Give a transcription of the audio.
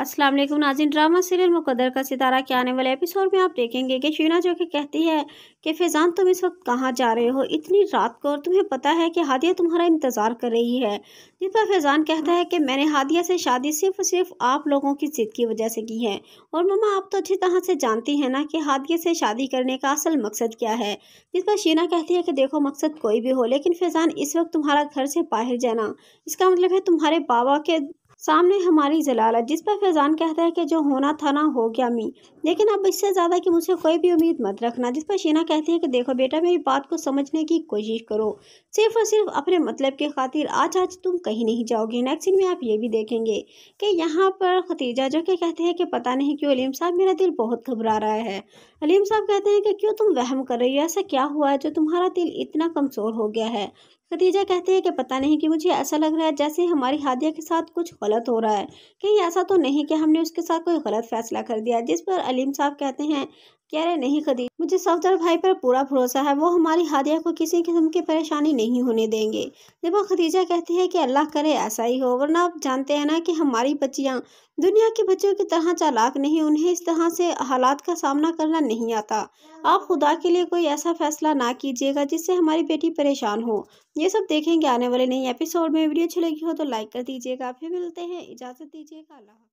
अस्सलाम वालेकुम नाजिन drama serial मुकदर का सितारा के आने वाले एपिसोड में आप देखेंगे कि शीना जो कि कहती है कि फैज़ान तुम इस वक्त कहाँ जा रहे हो इतनी रात को और तुम्हें पता है कि हादिया तुम्हारा इंतज़ार कर रही है जिस पर फैज़ान कहता है कि मैंने हादिया से शादी सिर्फ और सिर्फ आप लोगों की जिद की वजह से की है और ममा आप तो अच्छी तरह से जानती हैं ना कि हादिया से शादी करने का असल मकसद क्या है जिस पर शीना कहती है कि देखो मकसद कोई भी हो लेकिन फैज़ान इस वक्त तुम्हारा घर से बाहर जाना इसका मतलब है तुम्हारे बाबा के सामने हमारी जलालत जिस पर फैज़ान कहता है कि जो होना था ना हो गया मी लेकिन अब इससे ज़्यादा कि मुझसे कोई भी उम्मीद मत रखना जिस पर शीना कहती है कि देखो बेटा मेरी बात को समझने की कोशिश करो सिर्फ और सिर्फ अपने मतलब के खातिर आज आज तुम कहीं नहीं जाओगे नेक्स्ट सीन में आप ये भी देखेंगे कि यहाँ पर खतीजा जो के कहते हैं कि पता नहीं क्यों अलीम साहब मेरा दिल बहुत घबरा रहा है अलीम साहब कहते हैं कि क्यों तुम वहम कर रही हो ऐसा क्या हुआ है जो तुम्हारा दिल इतना कमज़ोर हो गया है खदीजा कहती है कि पता नहीं कि मुझे ऐसा लग रहा है जैसे हमारी हादिया के साथ कुछ गलत हो रहा है कहीं ऐसा तो नहीं कि हमने उसके साथ कोई गलत फैसला कर दिया जिस पर अलीम साहब कहते हैं कह रहे नहीं खदी मुझे सफदर भाई पर पूरा भरोसा है वो हमारी हादिया को किसी किस्म की परेशानी नहीं होने देंगे जब खदीजा कहती है कि अल्लाह करे ऐसा ही हो वरना आप जानते हैं ना कि हमारी बच्चियाँ दुनिया के बच्चों की तरह चालाक नहीं उन्हें इस तरह से हालात का सामना करना नहीं आता आप खुदा के लिए कोई ऐसा फैसला ना कीजिएगा जिससे हमारी बेटी परेशान हो ये सब देखेंगे आने वाले नई एपिसोड में वीडियो अच्छी लगी हो तो लाइक कर दीजिएगा फिर मिलते हैं इजाज़त दीजिएगा अल्लाह